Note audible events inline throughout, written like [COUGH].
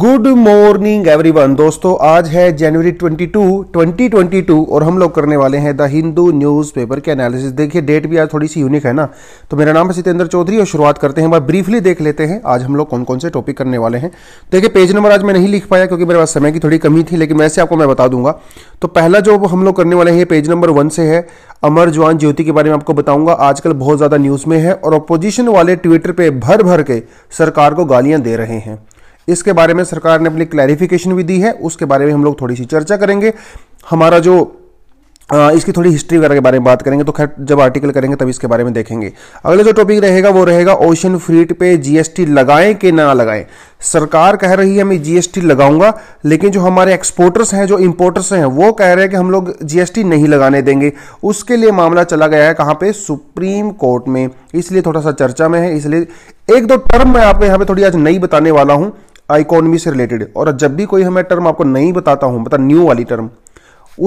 Good morning everyone दोस्तों आज है जनवरी 22 2022 और हम लोग करने वाले हैं द हिंदू न्यूज़पेपर के एनालिसिस देखिए डेट भी आज थोड़ी सी यूनिक है ना तो मेरा नाम है सितेंद्र चौधरी और शुरुआत करते हैं मैं ब्रीफली देख लेते हैं आज हम लोग कौन कौन से टॉपिक करने वाले हैं देखिए पेज नंबर आज मैं नहीं लिख पाया क्योंकि मेरे पास समय की थोड़ी कमी थी लेकिन वैसे आपको मैं बता दूंगा तो पहला जो हम लोग करने वाले हैं पेज नंबर वन से है अमर जवान ज्योति के बारे में आपको बताऊंगा आजकल बहुत ज़्यादा न्यूज़ में है और अपोजिशन वाले ट्विटर पर भर भर के सरकार को गालियाँ दे रहे हैं इसके बारे में सरकार ने अपनी क्लैरिफिकेशन भी दी है उसके बारे में हम लोग थोड़ी सी चर्चा करेंगे हमारा जो इसकी थोड़ी हिस्ट्री वगैरह के बारे में बात करेंगे तो खैर जब आर्टिकल करेंगे तब इसके बारे में देखेंगे अगला जो टॉपिक रहेगा वो रहेगा ओशन फ्रीट पे जीएसटी लगाएं कि ना लगाएं सरकार कह रही है मैं जीएसटी लगाऊंगा लेकिन जो हमारे एक्सपोर्टर्स हैं जो इंपोर्टर्स हैं वो कह रहे हैं कि हम लोग जीएसटी नहीं लगाने देंगे उसके लिए मामला चला गया है कहाँ पे सुप्रीम कोर्ट में इसलिए थोड़ा सा चर्चा में है इसलिए एक दो टर्म मैं आपको यहाँ पे थोड़ी आज नई बताने वाला हूँ इकोनॉमी से रिलेटेड और जब भी कोई हमें टर्म आपको नहीं बताता हूं मतलब न्यू वाली टर्म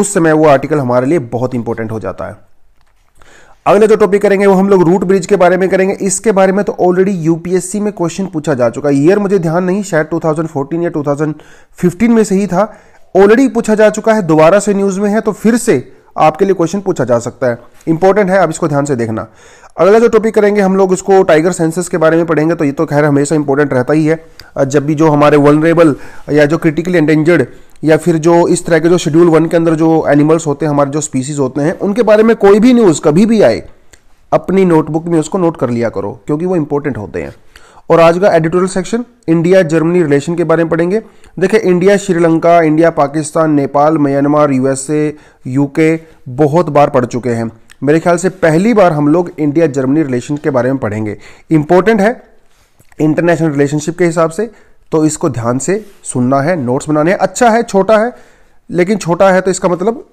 उस समय वो आर्टिकल हमारे लिए बहुत इंपॉर्टेंट हो जाता है अगला जो टॉपिक करेंगे वो हम लोग रूट ब्रिज के बारे में करेंगे इसके बारे में तो ऑलरेडी यूपीएससी में क्वेश्चन पूछा जा चुका है ईयर मुझे ध्यान नहीं शायद 2014 या 2015 में से ही था ऑलरेडी पूछा जा चुका है दोबारा से न्यूज में है तो फिर से आपके लिए क्वेश्चन पूछा जा सकता है इंपॉर्टेंट है आप इसको ध्यान से देखना अगला जो टॉपिक करेंगे हम लोग इसको टाइगर सेंसेस के बारे में पढ़ेंगे तो ये तो खैर हमेशा इंपॉर्टेंट रहता ही है जब भी जो हमारे वनरेबल या जो क्रिटिकली एंडेंजर्ड या फिर जो इस तरह के जो शेड्यूल वन के अंदर जो एनिमल्स होते हैं हमारे जो स्पीसीज होते हैं उनके बारे में कोई भी न्यूज़ कभी भी आए अपनी नोटबुक में उसको नोट कर लिया करो क्योंकि वो इंपॉर्टेंट होते हैं और आज का editorial section India Germany relation के बारे में पढ़ेंगे देखिए India Sri Lanka India Pakistan Nepal Myanmar USA UK बहुत बार पढ़ चुके हैं मेरे ख्याल से पहली बार हम लोग इंडिया जर्मनी रिलेशन के बारे में पढ़ेंगे इंपॉर्टेंट है इंटरनेशनल रिलेशनशिप के हिसाब से तो इसको ध्यान से सुनना है नोट्स बनाने हैं अच्छा है छोटा है लेकिन छोटा है तो इसका मतलब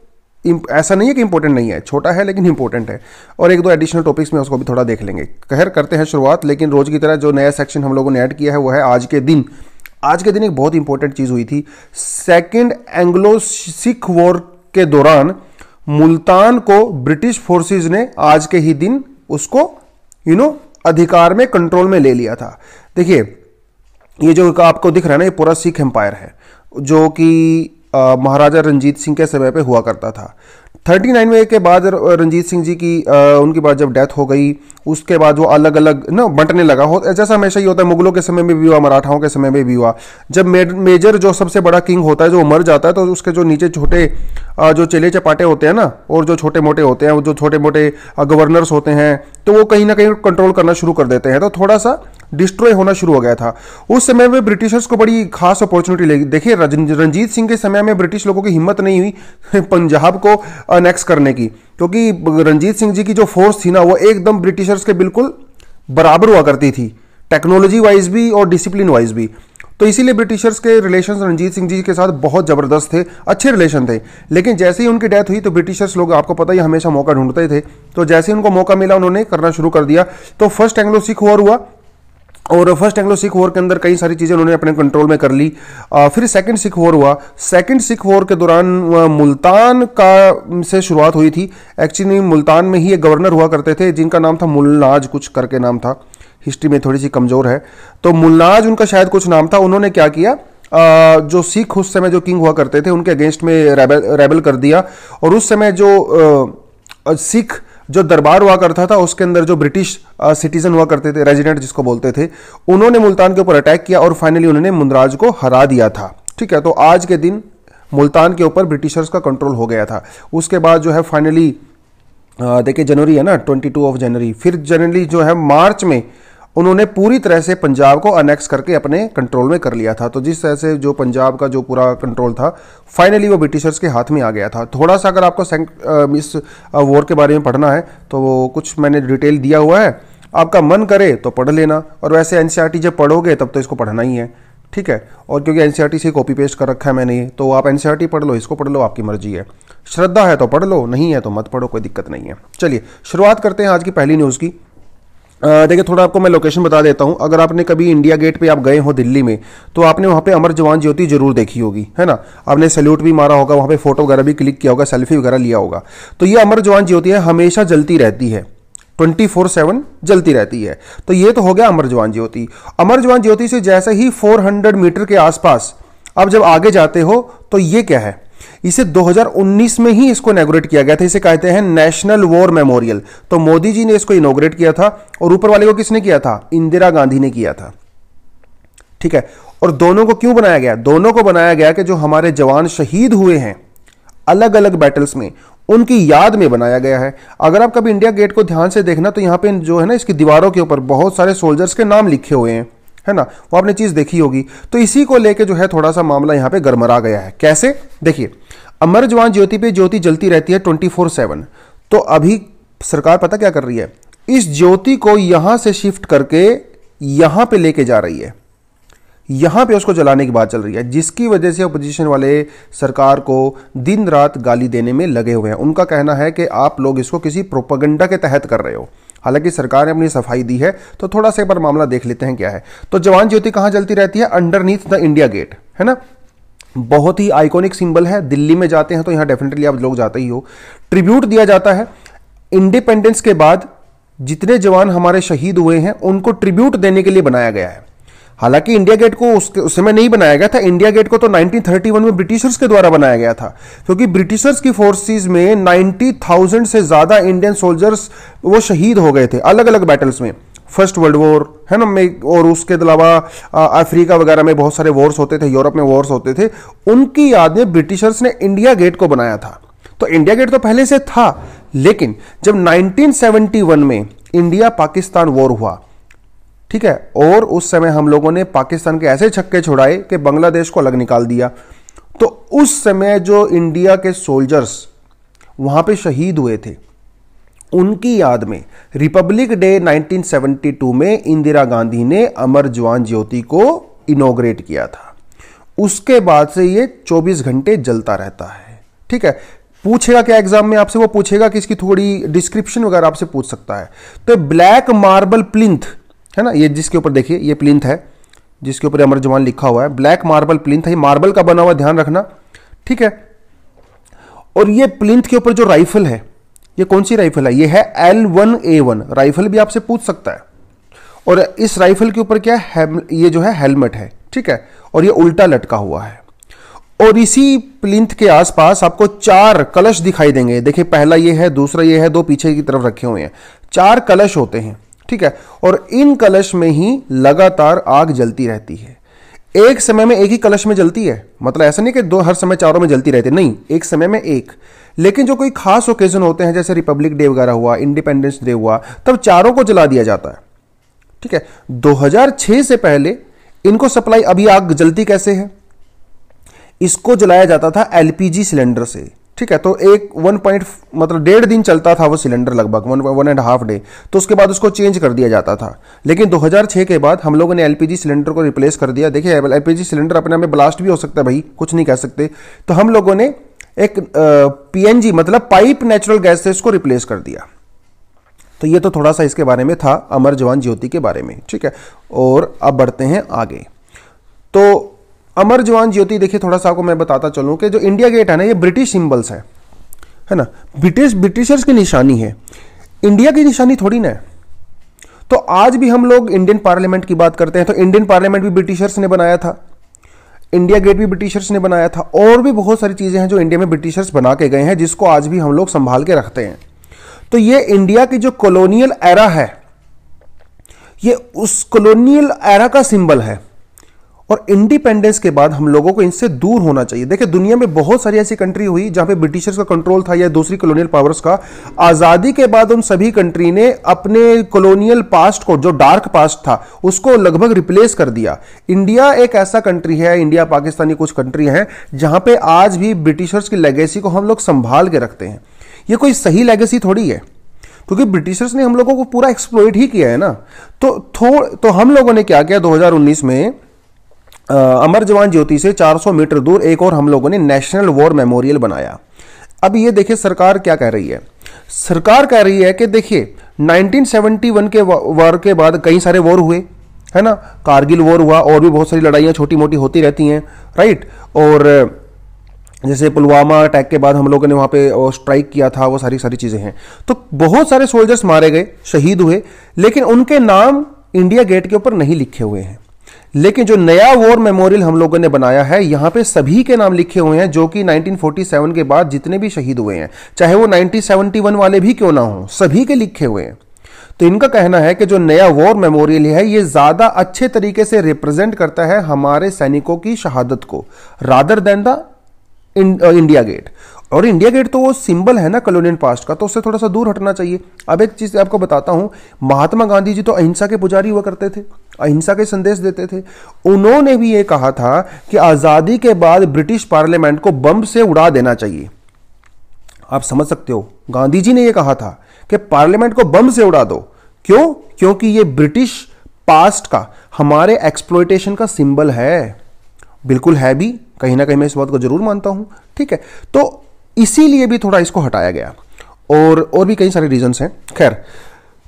ऐसा नहीं है कि इंपॉर्टेंट नहीं है छोटा है लेकिन इंपॉर्टेंट है और एक दो एडिशनल टॉपिक्स में उसको भी थोड़ा देख लेंगे खैर करते हैं शुरुआत लेकिन रोज की तरह जो नया सेक्शन हम लोगों ने ऐड किया है वो है आज के दिन आज के दिन एक बहुत इंपॉर्टेंट चीज़ हुई थी सेकेंड एंग्लो सिख वॉर के दौरान मुल्तान को ब्रिटिश फोर्सेस ने आज के ही दिन उसको यू नो अधिकार में कंट्रोल में ले लिया था देखिए ये जो आपको दिख रहा है ना ये पूरा सिख एम्पायर है जो कि महाराजा रंजीत सिंह के समय पे हुआ करता था 39 में के बाद रंजीत सिंह जी की आ, उनकी बात जब डेथ हो गई उसके बाद वो अलग अलग ना बंटने लगा हो जैसा हमेशा ही होता है मुगलों के समय में भी हुआ मराठाओं के समय में भी हुआ जब मेजर जो सबसे बड़ा किंग होता है जो मर जाता है तो उसके जो नीचे छोटे जो चेले चपाटे होते हैं ना और जो छोटे मोटे होते हैं जो छोटे मोटे गवर्नर्स होते हैं तो वो कहीं ना कहीं कंट्रोल करना शुरू कर देते हैं तो थोड़ा सा डिस्ट्रॉय होना शुरू हो गया था उस समय में ब्रिटिशर्स को बड़ी खास अपॉर्चुनिटी देखिए रंजीत सिंह के समय में ब्रिटिश लोगों की हिम्मत नहीं हुई [LAUGHS] पंजाब को अनेक्स करने की क्योंकि रंजीत सिंह जी की जो फोर्स थी ना वो एकदम ब्रिटिशर्स के बिल्कुल बराबर हुआ करती थी टेक्नोलॉजी वाइज भी और डिसिप्लिन वाइज भी तो इसीलिए ब्रिटिशर्स के रिलेशन रंजीत सिंह जी के साथ बहुत ज़बरदस्त थे अच्छे रिलेशन थे लेकिन जैसे ही उनकी डेथ हुई तो ब्रिटिशर्स लोग आपको पता ही हमेशा मौका ढूंढते थे तो जैसे ही उनको मौका मिला उन्होंने करना शुरू कर दिया तो फर्स्ट एंग्लो सिख वॉर हुआ और फर्स्ट एंग्लो सिख वॉर के अंदर कई सारी चीज़ें उन्होंने अपने कंट्रोल में कर ली आ, फिर सेकंड सिख वॉर हुआ सेकंड सिख वॉर के दौरान मुल्तान का से शुरुआत हुई थी एक्चुअली मुल्तान में ही एक गवर्नर हुआ करते थे जिनका नाम था मुलनाज कुछ करके नाम था हिस्ट्री में थोड़ी सी कमज़ोर है तो मुलनाज उनका शायद कुछ नाम था उन्होंने क्या किया आ, जो सिख उस समय जो किंग हुआ करते थे उनके अगेंस्ट में रेबल रेबल कर दिया और उस समय जो सिख जो दरबार हुआ करता था उसके अंदर जो ब्रिटिश सिटीजन uh, हुआ करते थे रेजिडेंट जिसको बोलते थे उन्होंने मुल्तान के ऊपर अटैक किया और फाइनली उन्होंने मुंदराज को हरा दिया था ठीक है तो आज के दिन मुल्तान के ऊपर ब्रिटिशर्स का कंट्रोल हो गया था उसके बाद जो है फाइनली uh, देखिए जनवरी है ना 22 ऑफ जनवरी फिर जनरली जो है मार्च में उन्होंने पूरी तरह से पंजाब को अनेक्स करके अपने कंट्रोल में कर लिया था तो जिस तरह से जो पंजाब का जो पूरा कंट्रोल था फाइनली वो ब्रिटिशर्स के हाथ में आ गया था थोड़ा सा अगर आपको इस वॉर के बारे में पढ़ना है तो वो कुछ मैंने डिटेल दिया हुआ है आपका मन करे तो पढ़ लेना और वैसे एन e जब पढ़ोगे तब तो इसको पढ़ना ही है ठीक है और क्योंकि एन e से कॉपी पेस्ट कर रखा है मैंने ये तो आप एन e पढ़ लो इसको पढ़ लो आपकी मर्जी है श्रद्धा है तो पढ़ लो नहीं है तो मत पढ़ो कोई दिक्कत नहीं है चलिए शुरुआत करते हैं आज की पहली न्यूज़ की देखिए थोड़ा आपको मैं लोकेशन बता देता हूँ अगर आपने कभी इंडिया गेट पे आप गए हो दिल्ली में तो आपने वहाँ पे अमर जवान ज्योति जरूर देखी होगी है ना आपने सैल्यूट भी मारा होगा वहाँ पे फोटो वगैरह भी क्लिक किया होगा सेल्फी वगैरह लिया होगा तो ये अमर जवान ज्योति है हमेशा जलती रहती है ट्वेंटी फोर सेवन जलती रहती है तो ये तो हो गया अमर जवान ज्योति अमर जवान ज्योति से जैसे ही फोर हंड्रेड मीटर के आसपास आप जब आगे जाते हो तो ये क्या है इसे 2019 में ही इसको इनोग्रेट किया गया था इसे कहते हैं नेशनल वॉर मेमोरियल तो मोदी जी ने इसको इनोग्रेट किया था और ऊपर वाले को किसने किया था इंदिरा गांधी ने किया था ठीक है और दोनों को क्यों बनाया गया दोनों को बनाया गया कि जो हमारे जवान शहीद हुए हैं अलग अलग बैटल्स में उनकी याद में बनाया गया है अगर आप कभी इंडिया गेट को ध्यान से देखना तो यहां पे जो है ना इसकी दीवारों के ऊपर बहुत सारे सोल्जर्स के नाम लिखे हुए हैं है ना वो आपने चीज़ देखी होगी तो इसी को लेके जो है थोड़ा सा मामला यहां पे गरमरा गया है कैसे देखिए अमर जवान ज्योति पे ज्योति जलती रहती है ट्वेंटी फोर सेवन तो अभी सरकार पता क्या कर रही है इस ज्योति को यहां से शिफ्ट करके यहां पे लेके जा रही है यहां पे उसको जलाने की बात चल रही है जिसकी वजह से अपोजिशन वाले सरकार को दिन रात गाली देने में लगे हुए हैं उनका कहना है कि आप लोग इसको किसी प्रोपागेंडा के तहत कर रहे हो हालांकि सरकार ने अपनी सफाई दी है तो थोड़ा सा एक बार मामला देख लेते हैं क्या है तो जवान ज्योति कहाँ जलती रहती है अंडरनीथ द इंडिया गेट है ना बहुत ही आइकॉनिक सिंबल है दिल्ली में जाते हैं तो यहाँ डेफिनेटली आप लोग जाते ही हो ट्रिब्यूट दिया जाता है इंडिपेंडेंस के बाद जितने जवान हमारे शहीद हुए हैं उनको ट्रिब्यूट देने के लिए बनाया गया है हालांकि इंडिया गेट को उसके उस समय नहीं बनाया गया था इंडिया गेट को तो 1931 में ब्रिटिशर्स के द्वारा बनाया गया था क्योंकि ब्रिटिशर्स की फोर्सेस में 90,000 से ज़्यादा इंडियन सोल्जर्स वो शहीद हो गए थे अलग अलग बैटल्स में फर्स्ट वर्ल्ड वॉर है ना में और उसके अलावा अफ्रीका वगैरह में बहुत सारे वॉर्स होते थे यूरोप में वॉर्स होते थे उनकी याद में ब्रिटिशर्स ने इंडिया गेट को बनाया था तो इंडिया गेट तो पहले से था लेकिन जब 1971 में इंडिया पाकिस्तान वॉर हुआ ठीक है और उस समय हम लोगों ने पाकिस्तान के ऐसे छक्के छुड़ाए कि बांग्लादेश को अलग निकाल दिया तो उस समय जो इंडिया के सोल्जर्स वहां पे शहीद हुए थे उनकी याद में रिपब्लिक डे 1972 में इंदिरा गांधी ने अमर जवान ज्योति को इनोग्रेट किया था उसके बाद से ये 24 घंटे जलता रहता है ठीक है पूछेगा क्या एग्जाम में आपसे वो पूछेगा कि इसकी थोड़ी डिस्क्रिप्शन वगैरह आपसे पूछ सकता है तो ब्लैक मार्बल प्लिंथ है ना ये जिसके ऊपर देखिए ये प्लिंथ है जिसके ऊपर अमर जवान लिखा हुआ है ब्लैक मार्बल प्लिंथ है मार्बल का बना हुआ ध्यान रखना ठीक है और ये प्लिंथ के ऊपर जो राइफल है ये कौन सी राइफल है ये है L one A one rifle भी आपसे पूछ सकता है और इस राइफल के ऊपर क्या है ये जो है हेलमेट है ठीक है और ये उल्टा लटका हुआ है और इसी प्लिंथ के आसपास आपको चार कलश दिखाई देंगे देखिए पहला ये है दूसरा ये है दो पीछे की तरफ रखे हुए हैं चार कलश होते हैं ठीक है और इन कलश में ही लगातार आग जलती रहती है एक समय में एक ही कलश में जलती है मतलब ऐसा नहीं कि दो हर समय चारों में जलती रहती नहीं एक समय में एक लेकिन जो कोई खास ओकेजन होते हैं जैसे रिपब्लिक डे वगैरह हुआ इंडिपेंडेंस डे हुआ तब चारों को जला दिया जाता है ठीक है 2006 से पहले इनको सप्लाई अभी आग जलती कैसे है इसको जलाया जाता था एलपीजी सिलेंडर से ठीक है तो एक वन पॉइंट मतलब डेढ़ दिन चलता था वो सिलेंडर लगभग one one and half day तो उसके बाद उसको चेंज कर दिया जाता था लेकिन 2006 के बाद हम लोगों ने एलपीजी सिलेंडर को रिप्लेस कर दिया देखिए एलपीजी सिलेंडर अपने में ब्लास्ट भी हो सकता है भाई कुछ नहीं कह सकते तो हम लोगों ने एक पीएनजी मतलब पाइप नेचुरल गैस से इसको रिप्लेस कर दिया तो ये तो थोड़ा सा इसके बारे में था अमर जवान ज्योति के बारे में ठीक है और अब बढ़ते हैं आगे तो अमर जवान ज्योति देखिए थोड़ा सा आपको मैं बताता चलूँ कि जो इंडिया गेट है ना ये ब्रिटिश सिंबल्स है है ना ब्रिटिश ब्रिटिशर्स की निशानी है इंडिया की निशानी थोड़ी ना है तो आज भी हम लोग इंडियन पार्लियामेंट की बात करते हैं तो इंडियन पार्लियामेंट भी ब्रिटिशर्स ने बनाया था इंडिया गेट भी ब्रिटिशर्स ने बनाया था और भी बहुत सारी चीज़ें हैं जो इंडिया में ब्रिटिशर्स बना के गए हैं जिसको आज भी हम लोग संभाल के रखते हैं तो ये इंडिया की जो कॉलोनियल एरा है ये उस कॉलोनियल एरा का सिंबल है और इंडिपेंडेंस के बाद हम लोगों को इनसे दूर होना चाहिए देखिए दुनिया में बहुत सारी ऐसी कंट्री हुई जहां पे ब्रिटिशर्स का कंट्रोल था या दूसरी कॉलोनियल पावर्स का आज़ादी के बाद उन सभी कंट्री ने अपने कॉलोनियल पास्ट को जो डार्क पास्ट था उसको लगभग रिप्लेस कर दिया इंडिया एक ऐसा कंट्री है इंडिया पाकिस्तानी कुछ कंट्री हैं जहां पर आज भी ब्रिटिशर्स की लेगेसी को हम लोग संभाल के रखते हैं यह कोई सही लेगेसी थोड़ी है क्योंकि ब्रिटिशर्स ने हम लोगों को पूरा एक्सप्लोइट ही किया है ना तो तो हम लोगों ने क्या किया 2019 में अमर जवान ज्योति से 400 मीटर दूर एक और हम लोगों ने नेशनल वॉर मेमोरियल बनाया अब ये देखिए सरकार क्या कह रही है सरकार कह रही है कि देखिए 1971 के वॉर के बाद कई सारे वॉर हुए है ना कारगिल वॉर हुआ और भी बहुत सारी लड़ाइयाँ छोटी मोटी होती रहती हैं राइट और जैसे पुलवामा अटैक के बाद हम लोगों ने वहाँ पे स्ट्राइक किया था वो सारी सारी चीज़ें हैं तो बहुत सारे सोल्जर्स मारे गए शहीद हुए लेकिन उनके नाम इंडिया गेट के ऊपर नहीं लिखे हुए हैं लेकिन जो नया वॉर मेमोरियल हम लोगों ने बनाया है यहां पे सभी के नाम लिखे हुए हैं जो कि 1947 के बाद जितने भी शहीद हुए हैं चाहे वो 1971 वाले भी क्यों ना हो सभी के लिखे हुए हैं तो इनका कहना है कि जो नया वॉर मेमोरियल है ये ज़्यादा अच्छे तरीके से रिप्रेजेंट करता है हमारे सैनिकों की शहादत को rather than the India Gate और इंडिया गेट तो वो सिंबल है ना कलोनियल पास्ट का तो उससे थोड़ा सा दूर हटना चाहिए अब एक चीज़ आपको बताता हूं महात्मा गांधी जी तो अहिंसा के पुजारी हुआ करते थे अहिंसा के संदेश देते थे उन्होंने भी ये कहा था कि आज़ादी के बाद ब्रिटिश पार्लियामेंट को बम से उड़ा देना चाहिए आप समझ सकते हो गांधी जी ने यह कहा था कि पार्लियामेंट को बम से उड़ा दो क्यों क्योंकि ये ब्रिटिश पास्ट का हमारे एक्सप्लोइटेशन का सिंबल है बिल्कुल है भी कहीं ना कहीं मैं इस बात को जरूर मानता हूं ठीक है तो इसीलिए भी थोड़ा इसको हटाया गया और और भी कई सारे रीजंस हैं खैर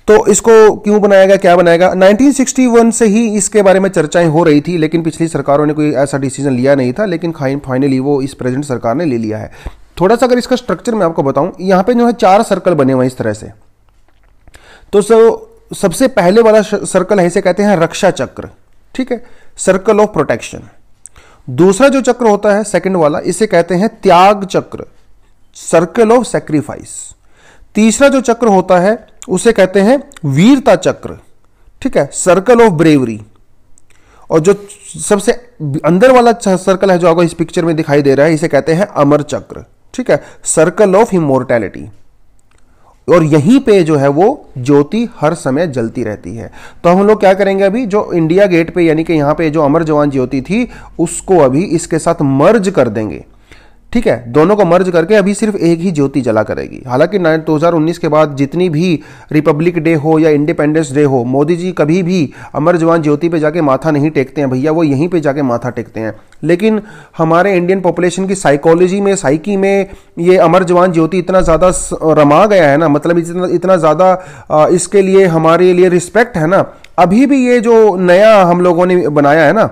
तो इसको क्यों बनाया गया क्या बनाया गया 1961 से ही इसके बारे में चर्चाएं हो रही थी लेकिन पिछली सरकारों ने कोई ऐसा डिसीजन लिया नहीं था लेकिन फाइनली वो इस प्रेजेंट सरकार ने ले लिया है थोड़ा सा अगर इसका स्ट्रक्चर मैं आपको बताऊं यहां पे जो है चार सर्कल बने हुए इस तरह से तो सो सबसे पहले वाला सर्कल है इसे कहते हैं रक्षा चक्र ठीक है सर्कल ऑफ प्रोटेक्शन दूसरा जो चक्र होता है सेकंड वाला इसे कहते हैं त्याग चक्र सर्कल ऑफ सेक्रीफाइस तीसरा जो चक्र होता है उसे कहते हैं वीरता चक्र ठीक है सर्कल ऑफ ब्रेवरी और जो सबसे अंदर वाला सर्कल है जो आपको इस पिक्चर में दिखाई दे रहा है इसे कहते हैं अमर चक्र ठीक है सर्कल ऑफ इमोर्टैलिटी और यहीं पे जो है वो ज्योति हर समय जलती रहती है तो हम लोग क्या करेंगे अभी जो इंडिया गेट पे यानी कि यहां पे जो अमर जवान ज्योति थी उसको अभी इसके साथ मर्ज कर देंगे ठीक है दोनों को मर्ज करके अभी सिर्फ एक ही ज्योति जला करेगी हालांकि दो हज़ार उन्नीस के बाद जितनी भी रिपब्लिक डे हो या इंडिपेंडेंस डे हो मोदी जी कभी भी अमर जवान ज्योति पे जाके माथा नहीं टेकते हैं भैया वो यहीं पे जाके माथा टेकते हैं लेकिन हमारे इंडियन पॉपुलेशन की साइकोलॉजी में साइकी में ये अमर जवान ज्योति इतना ज़्यादा रमा गया है ना मतलब इतना इतना ज़्यादा इसके लिए हमारे लिए रिस्पेक्ट है ना अभी भी ये जो नया हम लोगों ने बनाया है ना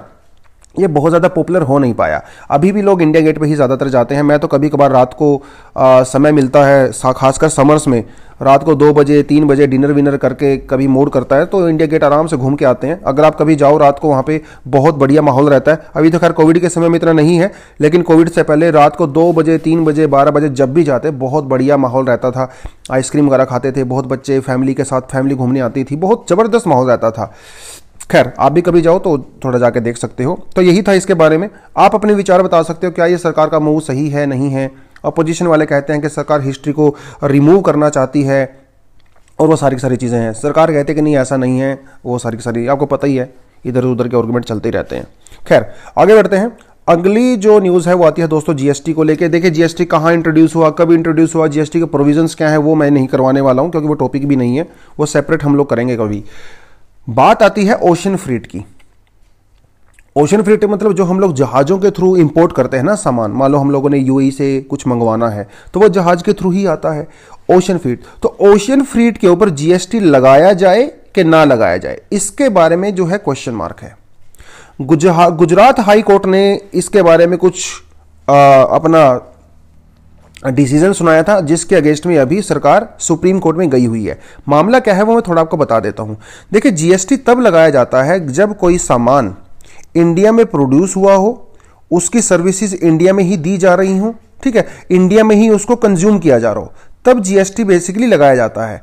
ये बहुत ज़्यादा पॉपुलर हो नहीं पाया अभी भी लोग इंडिया गेट पे ही ज़्यादातर जाते हैं मैं तो कभी कभार रात को आ, समय मिलता है खासकर समर्स में रात को दो बजे तीन बजे डिनर विनर करके कभी मोड़ करता है तो इंडिया गेट आराम से घूम के आते हैं अगर आप कभी जाओ रात को वहाँ पे बहुत बढ़िया माहौल रहता है अभी तो खैर कोविड के समय में इतना नहीं है लेकिन कोविड से पहले रात को दो बजे तीन बजे बारह बजे जब भी जाते बहुत बढ़िया माहौल रहता था आइसक्रीम वगैरह खाते थे बहुत बच्चे फैमिली के साथ फैमिली घूमने आती थी बहुत ज़बरदस्त माहौल रहता था खैर आप भी कभी जाओ तो थोड़ा जाके देख सकते हो तो यही था इसके बारे में आप अपने विचार बता सकते हो क्या ये सरकार का मूव सही है नहीं है अपोजिशन वाले कहते हैं कि सरकार हिस्ट्री को रिमूव करना चाहती है और वो सारी की सारी चीज़ें हैं सरकार कहते कि नहीं ऐसा नहीं है वो सारी की सारी आपको पता ही है इधर उधर के आर्गूमेंट चलते ही रहते हैं खैर आगे बढ़ते हैं अगली जो न्यूज़ है वो आती है दोस्तों जीएसटी को लेके देखिए जीएसटी कहाँ इंट्रोड्यूस हुआ कब इंट्रोड्यूस हुआ जीएसटी के प्रोविजंस क्या है वो मैं नहीं करवाने वाला हूँ क्योंकि वो टॉपिक भी नहीं है वो सेपरेट हम लोग करेंगे कभी बात आती है ओशन फ्रीट की ओशन फ्रीट मतलब जो हम लोग जहाज़ों के थ्रू इंपोर्ट करते हैं ना सामान मान लो हम लोगों ने यूएई से कुछ मंगवाना है तो वो जहाज़ के थ्रू ही आता है ओशन फ्रीट तो ओशन फ्रीट के ऊपर जीएसटी लगाया जाए कि ना लगाया जाए इसके बारे में जो है क्वेश्चन मार्क है गुजरात हाई कोर्ट ने इसके बारे में कुछ आ, अपना डिसीजन सुनाया था जिसके अगेंस्ट में अभी सरकार सुप्रीम कोर्ट में गई हुई है मामला क्या है वो मैं थोड़ा आपको बता देता हूं देखिए जीएसटी तब लगाया जाता है जब कोई सामान इंडिया में प्रोड्यूस हुआ हो उसकी सर्विसेज इंडिया में ही दी जा रही हो ठीक है इंडिया में ही उसको कंज्यूम किया जा रहा हो तब जीएसटी बेसिकली लगाया जाता है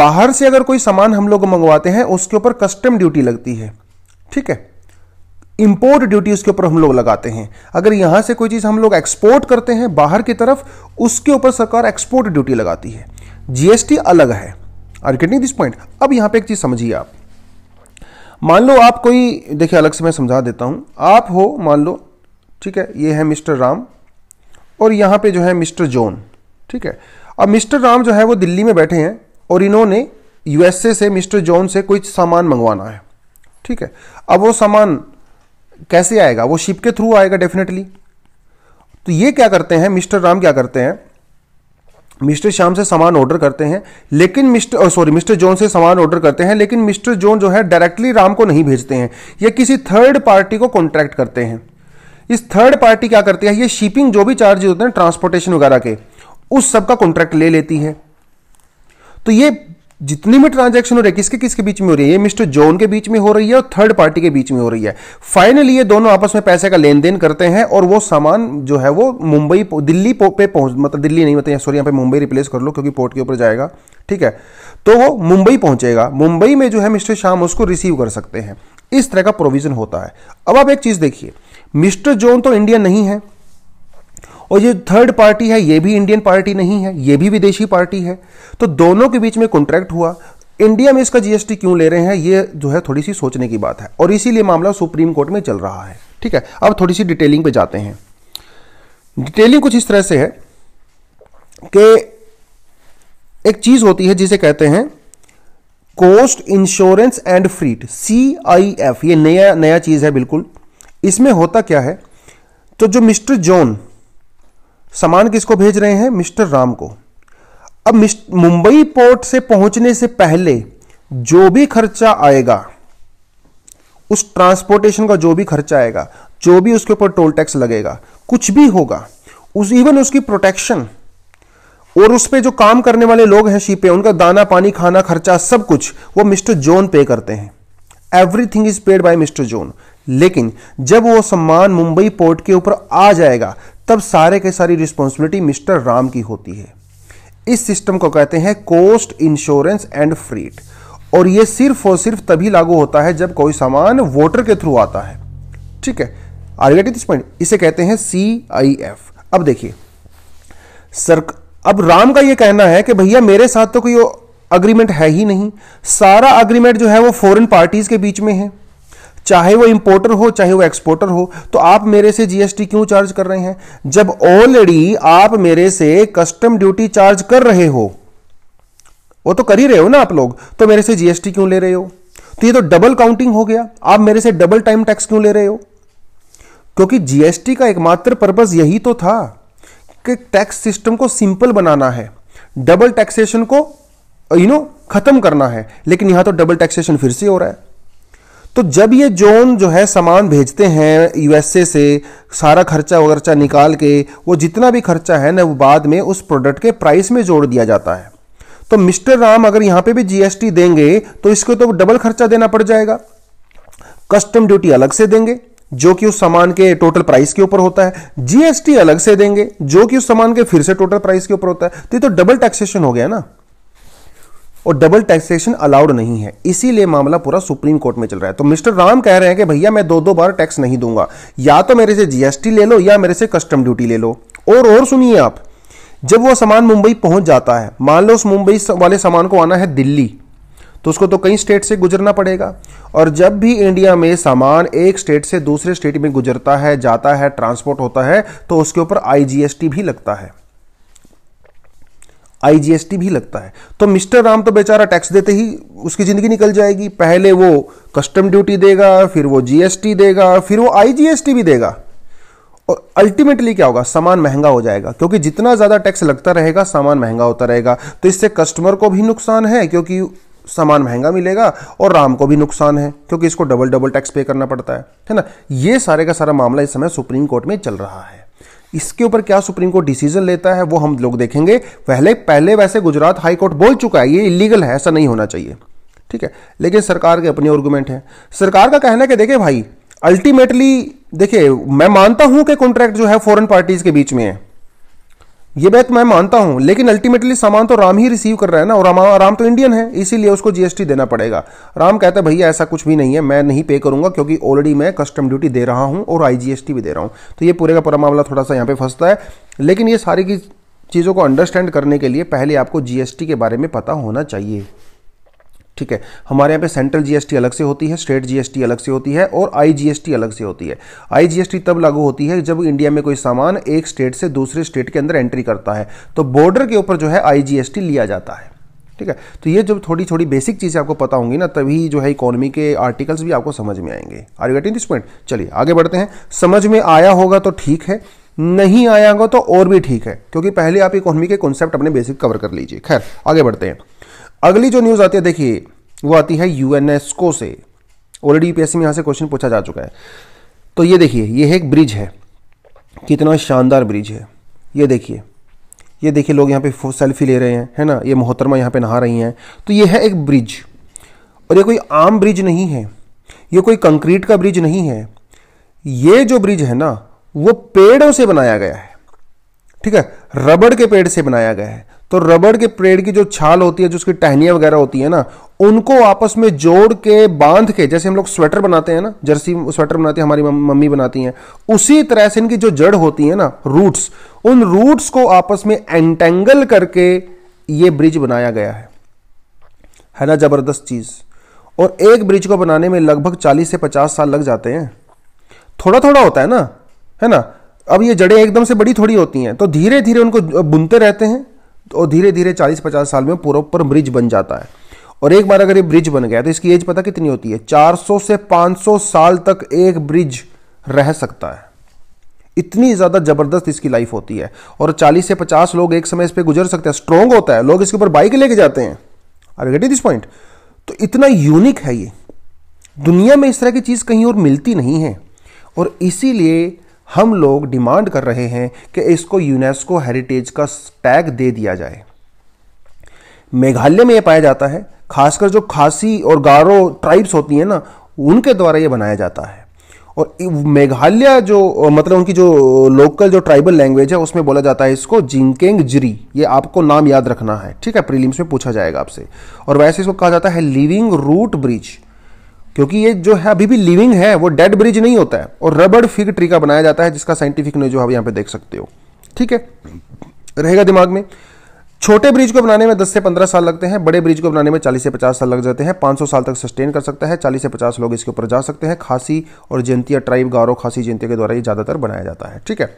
बाहर से अगर कोई सामान हम लोग मंगवाते हैं उसके ऊपर कस्टम ड्यूटी लगती है ठीक है इम्पोर्ट ड्यूटी उसके ऊपर हम लोग लगाते हैं अगर यहां से कोई चीज़ हम लोग एक्सपोर्ट करते हैं बाहर की तरफ उसके ऊपर सरकार एक्सपोर्ट ड्यूटी लगाती है जीएसटी अलग है आर गेटिंग दिस पॉइंट अब यहां पे एक चीज़ समझिए आप मान लो आप कोई देखिए अलग से मैं समझा देता हूं आप हो मान लो ठीक है ये है मिस्टर राम और यहां पे जो है मिस्टर जॉन ठीक है अब मिस्टर राम जो है वो दिल्ली में बैठे हैं और इन्होंने यूएसए से मिस्टर जॉन से कोई सामान मंगवाना है ठीक है अब वो सामान कैसे आएगा वो शिप के थ्रू आएगा डेफिनेटली तो ये क्या करते हैं मिस्टर राम क्या करते हैं मिस्टर श्याम से सामान ऑर्डर करते हैं लेकिन मिस्टर सॉरी मिस्टर जॉन से सामान ऑर्डर करते हैं लेकिन मिस्टर जॉन जो है डायरेक्टली राम को नहीं भेजते हैं ये किसी थर्ड पार्टी को कॉन्ट्रैक्ट करते हैं इस थर्ड पार्टी क्या करती है ये शिपिंग जो भी चार्जेज होते हैं ट्रांसपोर्टेशन वगैरह के उस सब का कॉन्ट्रैक्ट ले लेती है तो ये जितने भी ट्रांजेक्शन हो रहे है किसके किसके बीच में हो रही है ये मिस्टर जॉन के बीच में हो रही है और थर्ड पार्टी के बीच में हो रही है फाइनली ये दोनों आपस में पैसे का लेन देन करते हैं और वो सामान जो है वो मुंबई दिल्ली पे पहुंच मतलब दिल्ली नहीं मतलब सॉरी यहाँ पे मुंबई रिप्लेस कर लो क्योंकि पोर्ट के ऊपर जाएगा ठीक है तो वो मुंबई पहुंचेगा मुंबई में जो है मिस्टर शाम उसको रिसीव कर सकते हैं इस तरह का प्रोविजन होता है अब आप एक चीज देखिए मिस्टर जॉन तो इंडिया नहीं है और ये थर्ड पार्टी है ये भी इंडियन पार्टी नहीं है ये भी विदेशी पार्टी है तो दोनों के बीच में कॉन्ट्रैक्ट हुआ इंडिया में इसका जीएसटी क्यों ले रहे हैं ये जो है थोड़ी सी सोचने की बात है और इसीलिए मामला सुप्रीम कोर्ट में चल रहा है ठीक है अब थोड़ी सी डिटेलिंग पे जाते हैं डिटेलिंग कुछ इस तरह से है कि एक चीज होती है जिसे कहते हैं cost insurance and freight C I F ये नया नया चीज है बिल्कुल इसमें होता क्या है तो जो मिस्टर जॉन सामान किसको भेज रहे हैं मिस्टर राम को अब मुंबई पोर्ट से पहुंचने से पहले जो भी खर्चा आएगा उस ट्रांसपोर्टेशन का जो भी खर्चा आएगा जो भी उसके ऊपर टोल टैक्स लगेगा कुछ भी होगा उस इवन उसकी प्रोटेक्शन और उस पर जो काम करने वाले लोग हैं शीपे पे उनका दाना पानी खाना खर्चा सब कुछ वो मिस्टर जोन पे करते हैं everything is paid by mister John लेकिन जब वो सम्मान मुंबई पोर्ट के ऊपर आ जाएगा तब सारे के सारी रिस्पॉन्सिबिलिटी मिस्टर राम की होती है इस सिस्टम को कहते हैं कोस्ट इंश्योरेंस एंड फ्रीट और यह सिर्फ और सिर्फ तभी लागू होता है जब कोई सामान वोटर के थ्रू आता है ठीक है आर गेट दिस पॉइंट इसे कहते हैं सी आई एफ अब देखिए सर अब राम का यह कहना है कि भैया मेरे साथ तो कोई अग्रीमेंट है ही नहीं सारा अग्रीमेंट जो है वो फॉरेन पार्टीज के बीच में है चाहे वो इंपोर्टर हो चाहे वो एक्सपोर्टर हो तो आप मेरे से जीएसटी क्यों चार्ज कर रहे हैं जब ऑलरेडी आप मेरे से कस्टम ड्यूटी चार्ज कर रहे हो वो तो कर ही रहे हो ना आप लोग तो मेरे से जीएसटी क्यों ले रहे हो तो ये तो डबल काउंटिंग हो गया आप मेरे से डबल टाइम टैक्स क्यों ले रहे हो क्योंकि जीएसटी का एकमात्र पर्पज यही तो था कि टैक्स सिस्टम को सिंपल बनाना है डबल टैक्सेशन को यू नो खत्म करना है लेकिन यहां तो डबल टैक्सेशन फिर से हो रहा है तो जब ये जोन जो है सामान भेजते हैं यूएसए से सारा खर्चा वर्चा निकाल के वो जितना भी खर्चा है ना वो बाद में उस प्रोडक्ट के प्राइस में जोड़ दिया जाता है तो मिस्टर राम अगर यहां पे भी जीएसटी देंगे तो इसको तो डबल खर्चा देना पड़ जाएगा कस्टम ड्यूटी अलग से देंगे जो कि उस सामान के टोटल प्राइस के ऊपर होता है जीएसटी अलग से देंगे जो कि उस सामान के फिर से टोटल प्राइस के ऊपर होता है तो ये तो डबल टैक्सेशन हो गया ना और डबल टैक्सेशन अलाउड नहीं है इसीलिए मामला पूरा सुप्रीम कोर्ट में चल रहा है तो मिस्टर राम कह रहे हैं कि भैया मैं दो दो बार टैक्स नहीं दूंगा या तो मेरे से जीएसटी ले लो या मेरे से कस्टम ड्यूटी ले लो और और सुनिए आप जब वो सामान मुंबई पहुंच जाता है मान लो उस मुंबई वाले सामान को आना है दिल्ली तो उसको तो कई स्टेट से गुजरना पड़ेगा और जब भी इंडिया में सामान एक स्टेट से दूसरे स्टेट में गुजरता है जाता है ट्रांसपोर्ट होता है तो उसके ऊपर आईजीएसटी भी लगता है आईजीएसटी भी लगता है तो मिस्टर राम तो बेचारा टैक्स देते ही उसकी ज़िंदगी निकल जाएगी पहले वो कस्टम ड्यूटी देगा फिर वो जीएसटी देगा फिर वो आईजीएसटी भी देगा और अल्टीमेटली क्या होगा सामान महंगा हो जाएगा क्योंकि जितना ज़्यादा टैक्स लगता रहेगा सामान महंगा होता रहेगा तो इससे कस्टमर को भी नुकसान है क्योंकि सामान महंगा मिलेगा और राम को भी नुकसान है क्योंकि इसको डबल डबल टैक्स पे करना पड़ता है है ना ये सारे का सारा मामला इस समय सुप्रीम कोर्ट में चल रहा है इसके ऊपर क्या सुप्रीम कोर्ट डिसीजन लेता है वो हम लोग देखेंगे पहले पहले वैसे गुजरात हाई कोर्ट बोल चुका है ये इलीगल है ऐसा नहीं होना चाहिए ठीक है लेकिन सरकार के अपने आर्गूमेंट हैं सरकार का कहना है कि देखे भाई अल्टीमेटली देखिए मैं मानता हूं कि कॉन्ट्रैक्ट जो है फॉरेन पार्टीज के बीच में है ये बात मैं मानता हूं लेकिन अल्टीमेटली सामान तो राम ही रिसीव कर रहा है ना और राम तो इंडियन है इसीलिए उसको जीएसटी देना पड़ेगा राम कहता है भैया ऐसा कुछ भी नहीं है मैं नहीं पे करूंगा क्योंकि ऑलरेडी मैं कस्टम ड्यूटी दे रहा हूं और आईजीएसटी भी दे रहा हूं तो ये पूरे का पूरा मामला थोड़ा सा यहाँ पे फंसता है लेकिन ये सारी की चीज़ों को अंडरस्टैंड करने के लिए पहले आपको जीएसटी के बारे में पता होना चाहिए ठीक है हमारे यहाँ पे सेंट्रल जीएसटी अलग से होती है स्टेट जीएसटी अलग से होती है और आईजीएसटी अलग से होती है आईजीएसटी तब लागू होती है जब इंडिया में कोई सामान एक स्टेट से दूसरे स्टेट के अंदर एंट्री करता है तो बॉर्डर के ऊपर जो है आईजीएसटी लिया जाता है ठीक है तो ये जब थोड़ी थोड़ी बेसिक चीज़ें आपको पता होंगी ना तभी जो है इकोनॉमी के आर्टिकल्स भी आपको समझ में आएंगे are you getting this point चलिए आगे बढ़ते हैं समझ में आया होगा तो ठीक है नहीं आया होगा तो और भी ठीक है क्योंकि पहले आप इकोनॉमी के कॉन्सेप्ट अपने बेसिक कवर कर लीजिए खैर आगे बढ़ते हैं अगली जो न्यूज़ आती है देखिए वो आती है यूएनएसको से ऑलरेडी यूपीएससी में यहां से क्वेश्चन पूछा जा चुका है तो ये देखिए ये एक ब्रिज है कितना शानदार ब्रिज है ये देखिए ये देखिए लोग यहाँ पे सेल्फी ले रहे हैं है ना ये मोहतरमा यहाँ पे नहा रही हैं तो ये है एक ब्रिज और ये कोई आम ब्रिज नहीं है ये कोई कंक्रीट का ब्रिज नहीं है ये जो ब्रिज है ना वो पेड़ों से बनाया गया है ठीक है रबड़ के पेड़ से बनाया गया है तो रबड़ के पेड़ की जो छाल होती है जो उसकी टहनिया वगैरह होती है ना उनको आपस में जोड़ के बांध के जैसे हम लोग स्वेटर बनाते हैं ना जर्सी स्वेटर बनाते हैं हमारी मम्मी बनाती हैं उसी तरह से इनकी जो जड़ होती है ना रूट्स उन रूट्स को आपस में एंटेंगल करके ये ब्रिज बनाया गया है है ना जबरदस्त चीज़ और एक ब्रिज को बनाने में लगभग चालीस से पचास साल लग जाते हैं थोड़ा थोड़ा होता है ना है ना अब ये जड़ें एकदम से बड़ी थोड़ी होती हैं तो धीरे धीरे उनको बुनते रहते हैं और धीरे धीरे चालीस पचास साल में प्रॉपर ब्रिज बन जाता है और एक बार अगर ये ब्रिज बन गया तो इसकी एज पता कितनी होती है 400 से 500 साल तक एक ब्रिज रह सकता है इतनी ज़्यादा ज़बरदस्त इसकी लाइफ होती है और 40 से 50 लोग एक समय इस पर गुजर सकते हैं स्ट्रॉन्ग होता है लोग इसके ऊपर बाइक लेके जाते हैं यू गेटिंग दिस पॉइंट तो इतना यूनिक है ये दुनिया में इस तरह की चीज़ कहीं और मिलती नहीं है और इसीलिए हम लोग डिमांड कर रहे हैं कि इसको यूनेस्को हेरिटेज का टैग दे दिया जाए मेघालय में यह पाया जाता है खासकर जो खासी और गारो ट्राइब्स होती हैं ना उनके द्वारा यह बनाया जाता है और मेघालय जो मतलब उनकी जो लोकल जो ट्राइबल लैंग्वेज है उसमें बोला जाता है इसको जिंकेंग जिरी ये आपको नाम याद रखना है ठीक है प्रीलिम्स में पूछा जाएगा आपसे और वैसे इसको कहा जाता है लिविंग रूट ब्रिज क्योंकि ये जो है अभी भी लिविंग है वो डेड ब्रिज नहीं होता है और रबड़ फिग ट्री का बनाया जाता है जिसका साइंटिफिक न्यूज आप यहां पे देख सकते हो ठीक है रहेगा दिमाग में छोटे ब्रिज को बनाने में 10 से 15 साल लगते हैं बड़े ब्रिज को बनाने में 40 से 50 साल लग जाते हैं 500 साल तक सस्टेन कर सकता है 40 से 50 लोग इसके ऊपर जा सकते हैं खासी और जयंतिया ट्राइब गारो खासी जयंतिया के द्वारा ये ज़्यादातर बनाया जाता है ठीक है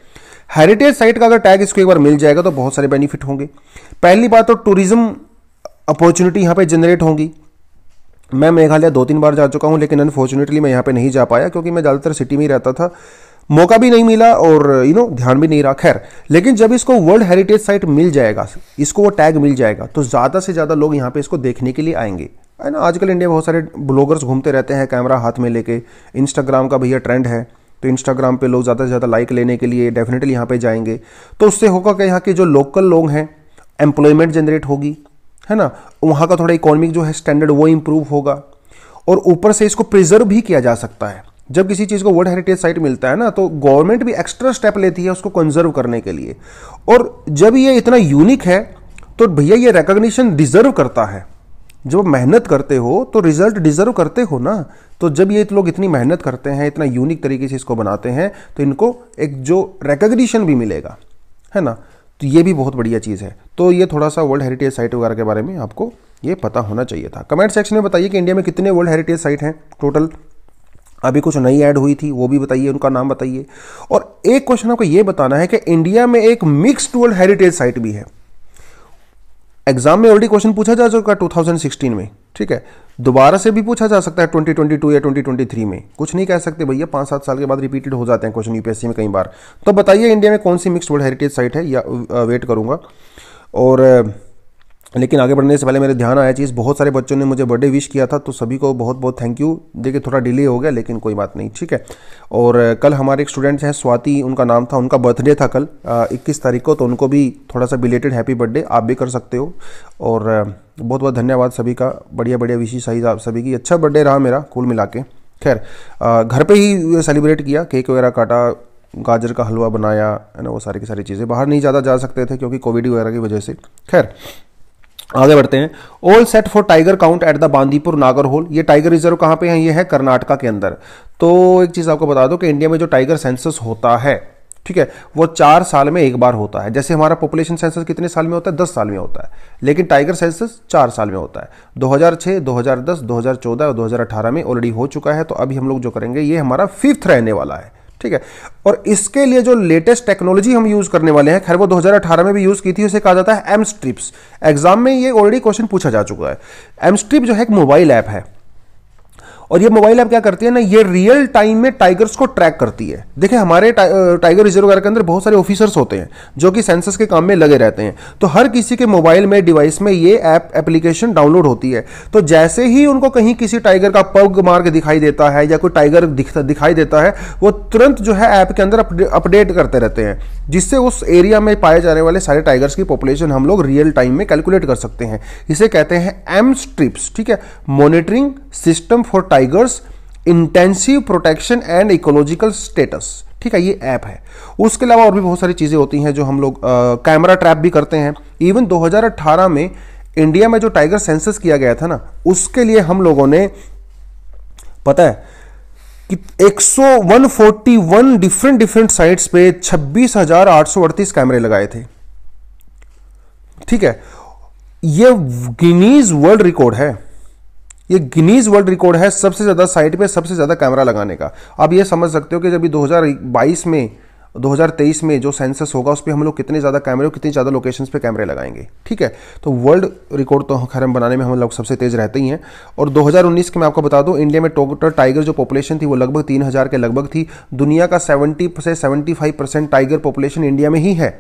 हेरिटेज साइट का अगर टैग इसको एक बार मिल जाएगा तो बहुत सारे बेनिफिट होंगे पहली बात तो टूरिज्म अपॉर्चुनिटी यहाँ पर जनरेट होंगी मैं मेघालय दो तीन बार जा चुका हूँ लेकिन अनफॉर्चुनेटली मैं यहाँ पे नहीं जा पाया क्योंकि मैं ज़्यादातर सिटी में ही रहता था मौका भी नहीं मिला और यू नो ध्यान भी नहीं रहा खैर लेकिन जब इसको वर्ल्ड हेरिटेज साइट मिल जाएगा इसको वो टैग मिल जाएगा तो ज़्यादा से ज़्यादा लोग यहाँ पे इसको देखने के लिए आएंगे है ना आजकल इंडिया बहुत सारे ब्लॉगर्स घूमते रहते हैं कैमरा हाथ में लेके इंस्टाग्राम का भैया ट्रेंड है तो इंस्टाग्राम पे लोग ज़्यादा से ज़्यादा लाइक लेने के लिए डेफिनेटली यहाँ पे जाएंगे तो उससे होगा कि यहाँ के जो लोकल लोग हैं एम्प्लॉयमेंट जनरेट होगी है ना वहाँ का थोड़ा इकोनॉमिक जो है स्टैंडर्ड वो इम्प्रूव होगा और ऊपर से इसको प्रिजर्व भी किया जा सकता है जब किसी चीज़ को वर्ल्ड हेरिटेज साइट मिलता है ना तो गवर्नमेंट भी एक्स्ट्रा स्टेप लेती है उसको कंजर्व करने के लिए और जब ये इतना यूनिक है तो भैया ये रिकॉग्निशन डिजर्व करता है जब मेहनत करते हो तो रिजल्ट डिजर्व करते हो ना तो जब ये लोग इतनी मेहनत करते हैं इतना यूनिक तरीके से इसको बनाते हैं तो इनको एक जो रिकॉग्निशन भी मिलेगा है ना तो ये भी बहुत बढ़िया चीज़ है तो ये थोड़ा सा वर्ल्ड हेरिटेज साइट वगैरह के बारे में आपको ये पता होना चाहिए था कमेंट सेक्शन में बताइए कि इंडिया में कितने वर्ल्ड हेरिटेज साइट हैं टोटल अभी कुछ नई ऐड हुई थी वो भी बताइए उनका नाम बताइए और एक क्वेश्चन आपको ये बताना है कि इंडिया में एक मिक्स्ड वर्ल्ड हेरिटेज साइट भी है एग्जाम में ऑलरेडी क्वेश्चन पूछा जा चुका 2016 में ठीक है दोबारा से भी पूछा जा सकता है 2022 या 2023 में कुछ नहीं कह सकते भैया पाँच सात साल के बाद रिपीटेड हो जाते हैं क्वेश्चन यूपीएससी में कई बार तो बताइए इंडिया में कौन सी मिक्स वर्ल्ड हेरिटेज साइट है या वेट करूंगा और लेकिन आगे बढ़ने से पहले मेरे ध्यान आया चीज़ बहुत सारे बच्चों ने मुझे बर्थडे विश किया था तो सभी को बहुत बहुत थैंक यू देखिए थोड़ा डिले हो गया लेकिन कोई बात नहीं ठीक है और कल हमारे एक स्टूडेंट हैं स्वाति उनका नाम था उनका बर्थडे था कल इक्कीस तारीख को तो उनको भी थोड़ा सा बिलेटेड हैप्पी बर्थडे आप भी कर सकते हो और बहुत बहुत धन्यवाद सभी का बढ़िया बढ़िया विशी साइज आप सभी की अच्छा बर्थडे रहा मेरा कुल मिला के खैर घर पर ही सेलिब्रेट किया केक वगैरह काटा गाजर का हलवा बनाया है ना वो सारी की सारी चीज़ें बाहर नहीं ज़्यादा जा सकते थे क्योंकि कोविड वगैरह की वजह से खैर आगे बढ़ते हैं all set for tiger count at the Bandipur Nagarhole ये टाइगर रिजर्व कहाँ पे है ये है कर्नाटका के अंदर तो एक चीज़ आपको बता दो कि इंडिया में जो टाइगर सेंसस होता है ठीक है वो चार साल में एक बार होता है जैसे हमारा पॉपुलेशन सेंसस कितने साल में होता है दस साल में होता है लेकिन टाइगर सेंसस चार साल में होता है 2006, 2010, 2014 और 2018 में ऑलरेडी हो चुका है तो अभी हम लोग जो करेंगे ये हमारा फिफ्थ रहने वाला है ठीक है और इसके लिए जो लेटेस्ट टेक्नोलॉजी हम यूज करने वाले हैं खैर वो 2018 में भी यूज की थी उसे कहा जाता है एम स्ट्रिप्स एग्जाम में ये ऑलरेडी क्वेश्चन पूछा जा चुका है एम स्ट्रिप जो है एक मोबाइल ऐप है और ये मोबाइल ऐप क्या करती है ना ये रियल टाइम में टाइगर्स को ट्रैक करती है देखिए हमारे टाइगर रिजर्व वगैरह के अंदर बहुत सारे ऑफिसर्स होते हैं जो कि सेंसस के काम में लगे रहते हैं तो हर किसी के मोबाइल में डिवाइस में ये ऐप एप्लीकेशन डाउनलोड होती है तो जैसे ही उनको कहीं किसी टाइगर का पग मार्ग दिखाई देता है या कोई टाइगर दिखाई देता है वो तुरंत जो है ऐप के अंदर अपडेट करते रहते हैं जिससे उस एरिया में पाए जाने वाले सारे टाइगर्स की पॉपुलेशन हम लोग रियल टाइम में कैलकुलेट कर सकते हैं इसे कहते हैं एम स्ट्रिप्स ठीक है monitoring system for tigers intensive protection and ecological status ठीक है ये ऐप है उसके अलावा और भी बहुत सारी चीज़ें होती हैं जो हम लोग कैमरा ट्रैप भी करते हैं इवन 2018 में इंडिया में जो टाइगर सेंसस किया गया था ना उसके लिए हम लोगों ने पता है कि 141 डिफरेंट डिफरेंट साइट्स पे छब्बीस कैमरे लगाए थे ठीक है ये गिनीज वर्ल्ड रिकॉर्ड है ये गिनीज वर्ल्ड रिकॉर्ड है सबसे ज़्यादा साइट पे सबसे ज़्यादा कैमरा लगाने का आप ये समझ सकते हो कि जब दो हजार में 2023 में जो सेंसस होगा उस पर हम लोग कितने ज़्यादा कैमरे और कितनी ज़्यादा लोकेशंस पे कैमरे लगाएंगे ठीक है तो वर्ल्ड रिकॉर्ड तो खैर बनाने में हम लोग सबसे तेज़ रहते ही हैं और 2019 के मैं आपको बता दूं इंडिया में टोटल टाइगर जो पॉपुलेशन थी वो लगभग 3000 के लगभग थी दुनिया का 70 से 75 परसेंट टाइगर पॉपुलेशन इंडिया में ही है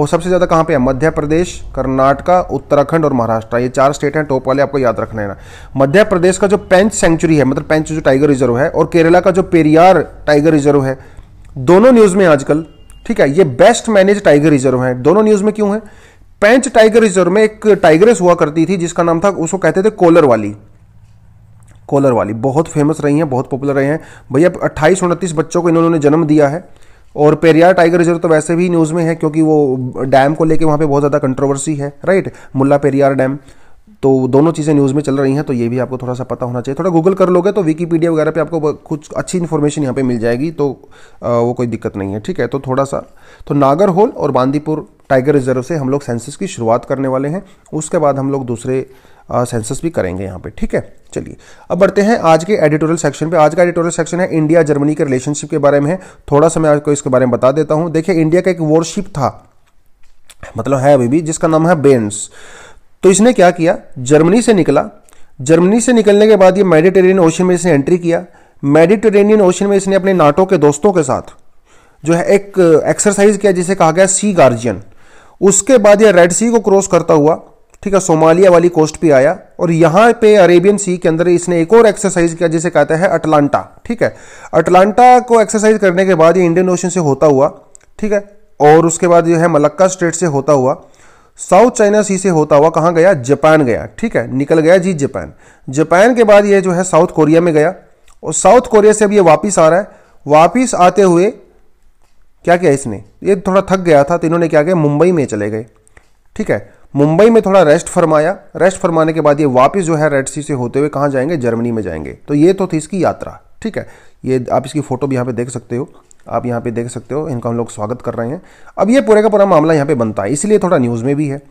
और सबसे ज़्यादा कहाँ पे है मध्य प्रदेश कर्नाटका उत्तराखंड और महाराष्ट्र ये चार स्टेट हैं टॉप वाले आपको याद रखना है ना मध्य प्रदेश का जो पेंच सेंचुरी है मतलब पेंच जो टाइगर रिजर्व है और केरला का जो पेरियार टाइगर रिजर्व है दोनों न्यूज़ में आजकल ठीक है ये बेस्ट मैनेज टाइगर रिजर्व है दोनों न्यूज़ में क्यों है पेंच टाइगर रिजर्व में एक टाइगरेस हुआ करती थी जिसका नाम था उसको कहते थे कोलर वाली कोलर वाली बहुत फेमस रही हैं बहुत पॉपुलर रहे हैं भैया अट्ठाईस उनतीस बच्चों को इन्होंने जन्म दिया है और पेरियार टाइगर रिजर्व तो वैसे भी न्यूज़ में है क्योंकि वो डैम को लेके वहाँ पे बहुत ज़्यादा कंट्रोवर्सी है राइट मुल्ला पेरियार डैम तो दोनों चीज़ें न्यूज़ में चल रही हैं तो ये भी आपको थोड़ा सा पता होना चाहिए थोड़ा गूगल कर लोगे तो विकीपीडिया वगैरह पे आपको कुछ अच्छी इन्फॉर्मेशन यहाँ पे मिल जाएगी तो आ, वो कोई दिक्कत नहीं है ठीक है तो थोड़ा सा तो नागर होल और बांदीपुर टाइगर रिजर्व से हम लोग सेंसिस की शुरुआत करने वाले हैं उसके बाद हम लोग दूसरे सेंसस भी करेंगे यहाँ पे ठीक है चलिए अब बढ़ते हैं आज के एडिटोरियल सेक्शन पे आज का एडिटोरियल सेक्शन है इंडिया जर्मनी के रिलेशनशिप के बारे में है थोड़ा सा मैं आपको इसके बारे में बता देता हूँ देखिए इंडिया का एक वॉरशिप था मतलब है अभी भी जिसका नाम है बेन्स तो इसने क्या किया जर्मनी से निकला जर्मनी से निकलने के बाद ये मेडिटेरेनियन ओशन में इसने एंट्री किया मेडिटेरेनियन ओशन में इसने अपने नाटो के दोस्तों के साथ जो है एक एक्सरसाइज किया जिसे कहा गया सी गार्जियन उसके बाद यह रेड सी को क्रॉस करता हुआ ठीक है सोमालिया वाली कोस्ट पे आया और यहां पे अरेबियन सी के अंदर इसने एक और एक्सरसाइज किया जिसे कहते हैं अटलांटा ठीक है अटलांटा को एक्सरसाइज करने के बाद ये इंडियन ओशन से होता हुआ ठीक है और उसके बाद जो है मलक्का स्ट्रेट से होता हुआ साउथ चाइना सी से होता हुआ कहां गया जापान गया ठीक है निकल गया जी जापान जापान के बाद यह जो है साउथ कोरिया में गया और साउथ कोरिया से अब यह वापिस आ रहा है वापिस आते हुए क्या किया इसने ये थोड़ा थक गया था तो इन्होंने क्या किया मुंबई में चले गए ठीक है मुंबई में थोड़ा रेस्ट फरमाया रेस्ट फरमाने के बाद ये वापस जो है रेड सी से होते हुए कहाँ जाएंगे जर्मनी में जाएंगे तो ये तो थी इसकी यात्रा ठीक है ये आप इसकी फ़ोटो भी यहाँ पे देख सकते हो आप यहाँ पे देख सकते हो इनका हम लोग स्वागत कर रहे हैं अब ये पूरे का पूरा मामला यहाँ पे बनता है इसलिए थोड़ा न्यूज़ में भी है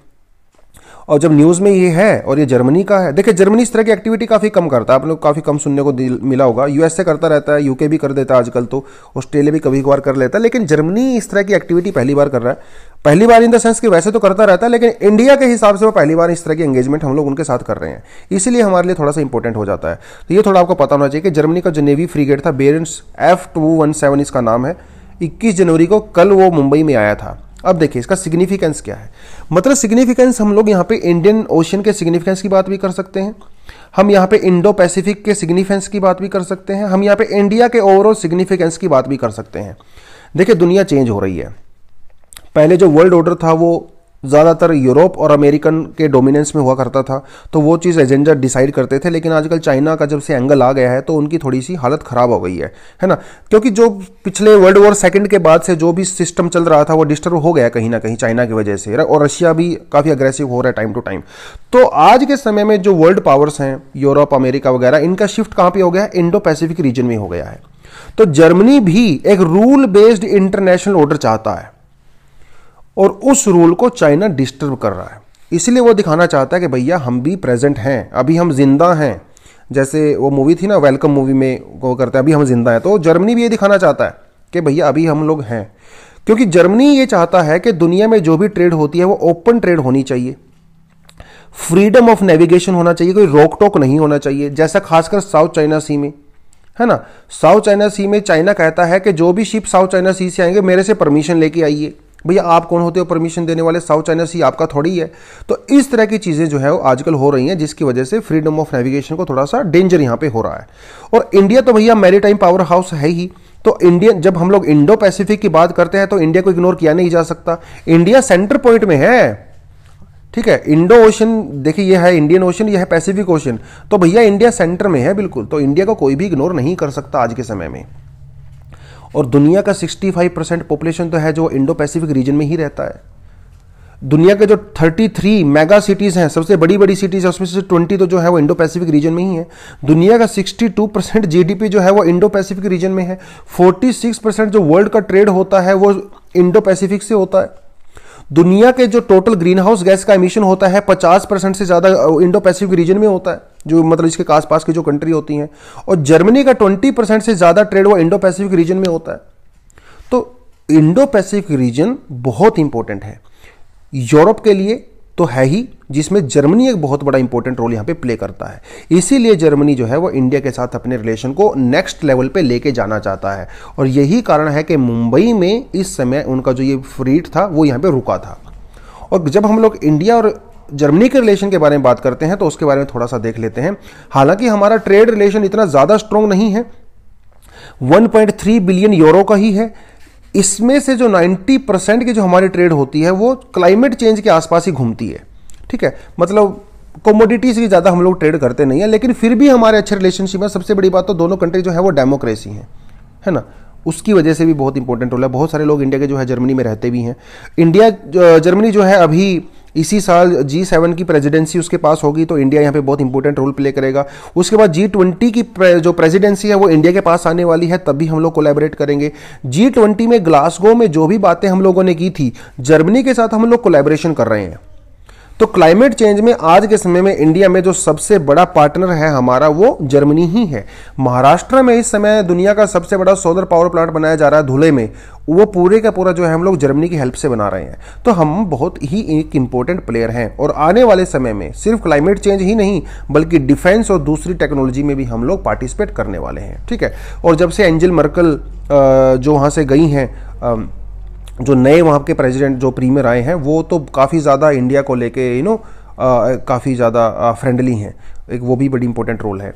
और जब न्यूज़ में ये है और ये जर्मनी का है देखिए जर्मनी इस तरह की एक्टिविटी काफ़ी कम करता है आप लोग काफ़ी कम सुनने को मिला होगा यूएसए करता रहता है यूके भी कर देता है आजकल तो ऑस्ट्रेलिया भी कभी कभार कर लेता है लेकिन जर्मनी इस तरह की एक्टिविटी पहली बार कर रहा है पहली बार इन द सेंस कि वैसे तो करता रहता है लेकिन इंडिया के हिसाब से वो पहली बार इस तरह की एंगेजमेंट हम लोग उनके साथ कर रहे हैं इसीलिए हमारे लिए थोड़ा सा इंपॉर्टेंट हो जाता है तो ये थोड़ा आपको पता होना चाहिए कि जर्मनी का जो नेवी फ्रीगेट था बेरेंस एफ टू वन सेवन इसका नाम है इक्कीस जनवरी को कल वो मुंबई में आया था अब देखिए इसका सिग्निफिकेंस क्या है मतलब सिग्निफिकेंस हम लोग यहाँ पे इंडियन ओशन के सिग्निफिकेंस की बात भी कर सकते हैं हम यहाँ पे इंडो पैसिफिक के सिग्निफिकेंस की बात भी कर सकते हैं हम यहाँ पे इंडिया के ओवरऑल सिग्निफिकेंस की बात भी कर सकते हैं देखिए दुनिया चेंज हो रही है पहले जो वर्ल्ड ऑर्डर था वो ज़्यादातर यूरोप और अमेरिकन के डोमिनेंस में हुआ करता था तो वो चीज़ एजेंडा डिसाइड करते थे लेकिन आजकल चाइना का जब से एंगल आ गया है तो उनकी थोड़ी सी हालत ख़राब हो गई है है ना क्योंकि जो पिछले वर्ल्ड वॉर सेकेंड के बाद से जो भी सिस्टम चल रहा था वो डिस्टर्ब हो गया कहीं ना कहीं चाइना की वजह से और रशिया भी काफ़ी अग्रेसिव हो रहा है टाइम टू टाइम तो आज के समय में जो वर्ल्ड पावर्स हैं यूरोप अमेरिका वगैरह इनका शिफ्ट कहाँ पर हो गया है इंडो पैसिफिक रीजन में हो गया है तो जर्मनी भी एक रूल बेस्ड इंटरनेशनल ऑर्डर चाहता है और उस रूल को चाइना डिस्टर्ब कर रहा है इसलिए वो दिखाना चाहता है कि भैया हम भी प्रेजेंट हैं अभी हम जिंदा हैं जैसे वो मूवी थी ना वेलकम मूवी में वो करते हैं अभी हम जिंदा हैं तो जर्मनी भी ये दिखाना चाहता है कि भैया अभी हम लोग हैं क्योंकि जर्मनी ये चाहता है कि दुनिया में जो भी ट्रेड होती है वो ओपन ट्रेड होनी चाहिए फ्रीडम ऑफ नेविगेशन होना चाहिए कोई रोक टोक नहीं होना चाहिए जैसा खासकर साउथ चाइना सी में है ना साउथ चाइना सी में चाइना कहता है कि जो भी शिप साउथ चाइना सी से आएंगे मेरे से परमिशन लेके आइए भैया आप कौन होते हो परमिशन देने वाले साउथ चाइना सी आपका थोड़ी है तो इस तरह की चीज़ें जो है वो आजकल हो रही हैं जिसकी वजह से फ्रीडम ऑफ नेविगेशन को थोड़ा सा डेंजर यहाँ पे हो रहा है और इंडिया तो भैया मेरी पावर हाउस है ही तो इंडियन जब हम लोग इंडो पैसिफिक की बात करते हैं तो इंडिया को इग्नोर किया नहीं जा सकता इंडिया सेंटर पॉइंट में है ठीक है इंडो ओशन देखिए यह है इंडियन ओशन यह है पैसिफिक ओशन तो भैया इंडिया सेंटर में है बिल्कुल तो इंडिया को कोई भी इग्नोर नहीं कर सकता आज के समय में और दुनिया का 65 परसेंट पॉपुलेशन तो है जो इंडो पैसिफिक रीजन में ही रहता है दुनिया के जो 33 मेगा सिटीज़ हैं सबसे बड़ी बड़ी सिटीज़ है उसमें से 20 तो जो है वो इंडो पैसिफिक रीजन में ही है दुनिया का 62 परसेंट जी जो है वो इंडो पैसिफिक रीजन में है 46 परसेंट जो वर्ल्ड का ट्रेड होता है वो इंडो पैसिफिक से होता है दुनिया के जो टोटल ग्रीन हाउस गैस का एमिशन होता है 50 परसेंट से ज़्यादा इंडो पैसिफिक रीजन में होता है जो मतलब इसके आसपास की जो कंट्री होती हैं और जर्मनी का 20 परसेंट से ज़्यादा ट्रेड वो इंडो पैसिफिक रीजन में होता है तो इंडो पैसिफिक रीजन बहुत इंपॉर्टेंट है यूरोप के लिए तो है ही जिसमें जर्मनी एक बहुत बड़ा इंपॉर्टेंट रोल यहां पे प्ले करता है इसीलिए जर्मनी जो है वो इंडिया के साथ अपने रिलेशन को नेक्स्ट लेवल पे लेके जाना चाहता है और यही कारण है कि मुंबई में इस समय उनका जो ये फ्रीट था वो यहां पे रुका था और जब हम लोग इंडिया और जर्मनी के रिलेशन के बारे में बात करते हैं तो उसके बारे में थोड़ा सा देख लेते हैं हालांकि हमारा ट्रेड रिलेशन इतना ज़्यादा स्ट्रॉन्ग नहीं है 1.3 बिलियन यूरो का ही है इसमें से जो 90 परसेंट की जो हमारी ट्रेड होती है वो क्लाइमेट चेंज के आसपास ही घूमती है ठीक है मतलब कॉमोडिटीज़ की ज़्यादा हम लोग ट्रेड करते नहीं हैं लेकिन फिर भी हमारे अच्छे रिलेशनशिप में सबसे बड़ी बात तो दोनों कंट्री जो है वो डेमोक्रेसी हैं है ना उसकी वजह से भी बहुत इंपॉर्टेंट रोल है बहुत सारे लोग इंडिया के जो है जर्मनी में रहते भी हैं इंडिया जर्मनी जो है अभी इसी साल जी सेवन की प्रेजिडेंसी उसके पास होगी तो इंडिया यहाँ पे बहुत इंपॉर्टेंट रोल प्ले करेगा उसके बाद जी ट्वेंटी की जो प्रेजिडेंसी है वो इंडिया के पास आने वाली है तभी हम लोग कोलेबरेट करेंगे जी ट्वेंटी में ग्लासगो में जो भी बातें हम लोगों ने की थी जर्मनी के साथ हम लोग कोलेबरेशन कर रहे हैं तो क्लाइमेट चेंज में आज के समय में इंडिया में जो सबसे बड़ा पार्टनर है हमारा वो जर्मनी ही है महाराष्ट्र में इस समय दुनिया का सबसे बड़ा सोलर पावर प्लांट बनाया जा रहा है धुले में वो पूरे का पूरा जो है हम लोग जर्मनी की हेल्प से बना रहे हैं तो हम बहुत ही एक इंपॉर्टेंट प्लेयर हैं और आने वाले समय में सिर्फ क्लाइमेट चेंज ही नहीं बल्कि डिफेंस और दूसरी टेक्नोलॉजी में भी हम लोग पार्टिसिपेट करने वाले हैं ठीक है और जब से एंजल मर्कल जो वहाँ से गई हैं जो नए वहाँ के प्रेसिडेंट जो प्रीमियर आए हैं वो तो काफ़ी ज़्यादा इंडिया को लेके यू नो काफ़ी ज़्यादा फ्रेंडली हैं एक वो भी बड़ी इंपॉर्टेंट रोल है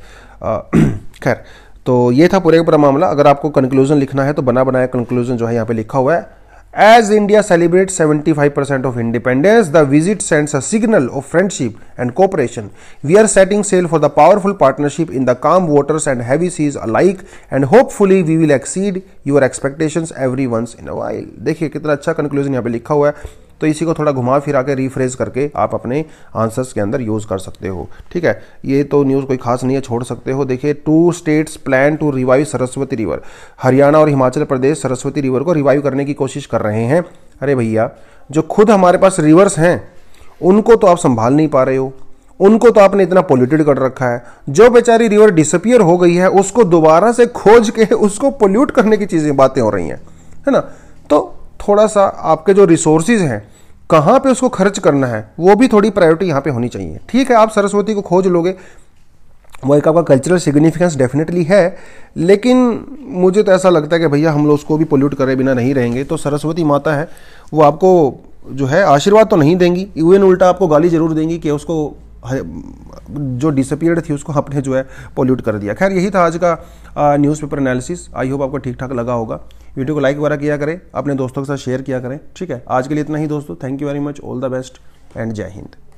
[CLEARS THROAT] खैर तो ये था पूरे पूरा मामला अगर आपको कंक्लूजन लिखना है तो बना बनाया कंक्लूजन जो है यहाँ पे लिखा हुआ है As India celebrates 75% of independence, the visit sends a signal of friendship and cooperation. We are setting sail for the powerful partnership in the calm waters and heavy seas alike and hopefully we will exceed your expectations every once in a while. देखिए कितना अच्छा conclusion यहाँ पे लिखा हुआ है तो इसी को थोड़ा घुमा फिरा के रिफ्रेज करके आप अपने आंसर्स के अंदर यूज़ कर सकते हो ठीक है ये तो न्यूज़ कोई खास नहीं है छोड़ सकते हो देखिए two states plan to revive Saraswati river Haryana और हिमाचल प्रदेश सरस्वती रिवर को रिवाइव करने की कोशिश कर रहे हैं अरे भैया जो खुद हमारे पास रिवर्स हैं उनको तो आप संभाल नहीं पा रहे हो उनको तो आपने इतना पोल्यूटेड कर रखा है जो बेचारी रिवर डिसअपियर हो गई है उसको दोबारा से खोज के उसको पोल्यूट करने की चीज़ें बातें हो रही हैं है ना तो थोड़ा सा आपके जो रिसोर्सेज हैं कहाँ पे उसको खर्च करना है वो भी थोड़ी प्रायोरिटी यहाँ पे होनी चाहिए ठीक है आप सरस्वती को खोज लोगे वो एक आपका कल्चरल सिग्निफिकेंस डेफिनेटली है लेकिन मुझे तो ऐसा लगता है कि भैया हम लोग उसको भी पोल्यूट करे बिना नहीं रहेंगे तो सरस्वती माता है वो आपको जो है आशीर्वाद तो नहीं देंगी इवन उल्टा आपको गाली जरूर देंगी कि उसको जो डिसअपियर्ड थी उसको आपने जो है पोल्यूट कर दिया खैर यही था आज का न्यूज़पेपर एनालिसिस आई होप आपको ठीक ठाक लगा होगा वीडियो को लाइक वगैरह किया करें अपने दोस्तों के साथ शेयर किया करें ठीक है आज के लिए इतना ही दोस्तों thank you very much all the best and जय हिंद